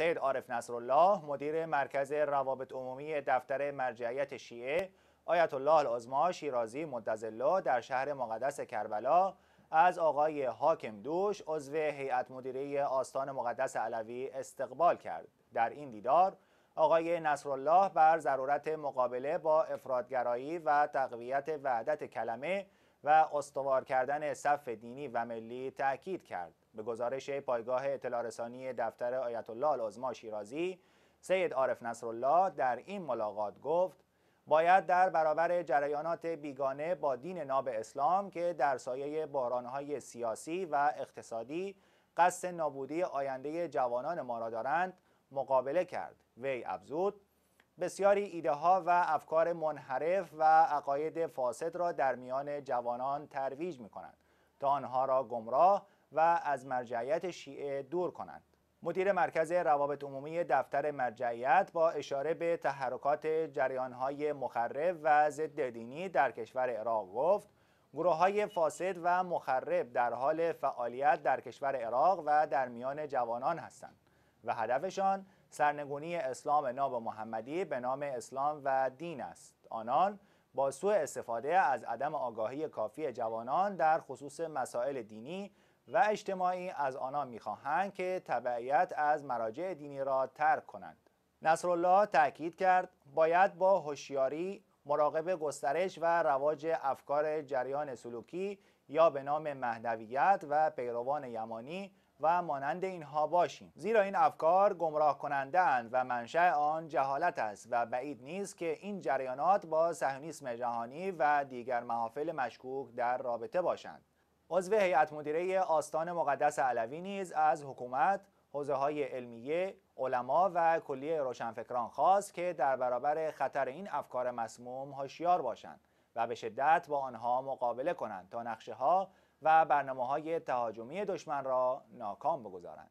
سید عارف نصرالله مدیر مرکز روابط عمومی دفتر مرجعیت شیعه آیت الله العظما شیرازی مدزله در شهر مقدس کربلا از آقای حاکم دوش عضو هیئت مدیره آستان مقدس علوی استقبال کرد در این دیدار آقای نصرالله بر ضرورت مقابله با افرادگرایی و تقویت وحدت کلمه و استوار کردن صف دینی و ملی تاکید کرد به گزارش پایگاه اطلاع رسانی دفتر آیت الله العظما شیرازی سید عارف نصرالله در این ملاقات گفت باید در برابر جریانات بیگانه با دین ناب اسلام که در سایه بحرانهای سیاسی و اقتصادی قصد نابودی آینده جوانان ما را دارند مقابله کرد وی افزود بسیاری ایده ها و افکار منحرف و عقاید فاسد را در میان جوانان ترویج می کنند تا آنها را گمراه و از مرجعیت شیعه دور کنند مدیر مرکز روابط عمومی دفتر مرجعیت با اشاره به تحرکات جریانهای مخرب و ضد دینی در کشور عراق گفت گروه های فاسد و مخرب در حال فعالیت در کشور عراق و در میان جوانان هستند و هدفشان سرنگونی اسلام ناب محمدی به نام اسلام و دین است آنان با سوء استفاده از عدم آگاهی کافی جوانان در خصوص مسائل دینی و اجتماعی از آنها میخواهند که تبعیت از مراجع دینی را ترک کنند نصرالله تاکید کرد باید با هوشیاری مراقب گسترش و رواج افکار جریان سلوکی یا به نام مهدویت و پیروان یمانی و مانند اینها باشیم زیرا این افکار گمراه کننده اند و منشأ آن جهالت است و بعید نیست که این جریانات با صهیونیسم جهانی و دیگر محافل مشکوک در رابطه باشند عضو هیئت مدیره آستان مقدس علوی نیز از حکومت حوزه های علمیه، علما و کلیه روشنفکران خواست که در برابر خطر این افکار مسموم هوشیار باشند و به شدت با آنها مقابله کنند تا نقشه ها و برنامه های تهاجمی دشمن را ناکام بگذارند.